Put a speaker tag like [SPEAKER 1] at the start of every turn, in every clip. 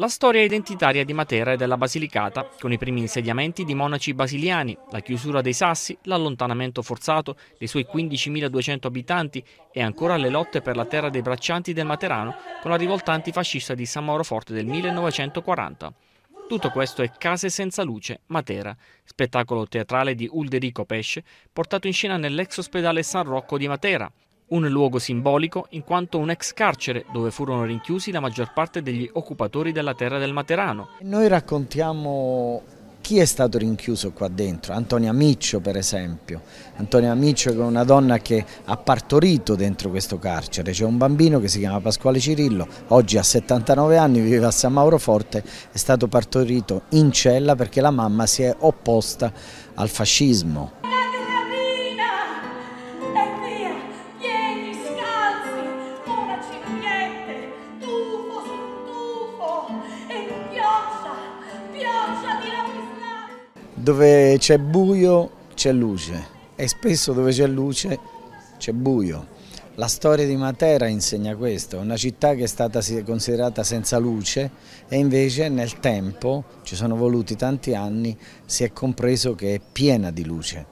[SPEAKER 1] La storia identitaria di Matera e della Basilicata, con i primi insediamenti di monaci basiliani, la chiusura dei sassi, l'allontanamento forzato dei suoi 15.200 abitanti e ancora le lotte per la terra dei braccianti del Materano con la rivolta antifascista di San Mauro Forte del 1940. Tutto questo è Case senza luce, Matera, spettacolo teatrale di Ulderico Pesce, portato in scena nell'ex ospedale San Rocco di Matera, un luogo simbolico in quanto un ex carcere dove furono rinchiusi la maggior parte degli occupatori della terra del Materano.
[SPEAKER 2] Noi raccontiamo chi è stato rinchiuso qua dentro? Antonia Miccio per esempio, Antonia Miccio è una donna che ha partorito dentro questo carcere, c'è un bambino che si chiama Pasquale Cirillo, oggi ha 79 anni, vive a San Mauro Forte, è stato partorito in cella perché la mamma si è opposta al fascismo. dove c'è buio c'è luce e spesso dove c'è luce c'è buio. La storia di Matera insegna questo, una città che è stata considerata senza luce e invece nel tempo, ci sono voluti tanti anni, si è compreso che è piena di luce.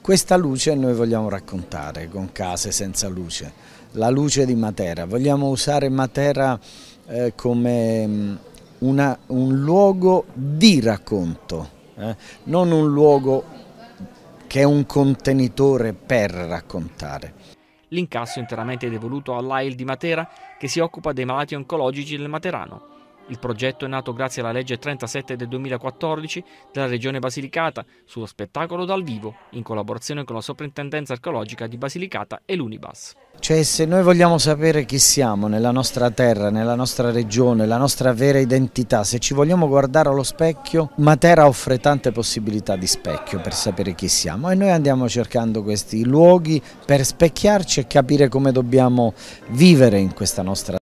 [SPEAKER 2] Questa luce noi vogliamo raccontare con case senza luce, la luce di Matera. Vogliamo usare Matera eh, come mm, una, un luogo di racconto eh? non un luogo che è un contenitore per raccontare.
[SPEAKER 1] L'incasso interamente devoluto all'AIL di Matera che si occupa dei malati oncologici del Materano. Il progetto è nato grazie alla legge 37 del 2014 della Regione Basilicata sullo spettacolo dal vivo, in collaborazione con la Soprintendenza Archeologica di Basilicata e l'Unibas.
[SPEAKER 2] Cioè se noi vogliamo sapere chi siamo nella nostra terra, nella nostra regione, la nostra vera identità, se ci vogliamo guardare allo specchio, Matera offre tante possibilità di specchio per sapere chi siamo e noi andiamo cercando questi luoghi per specchiarci e capire come dobbiamo vivere in questa nostra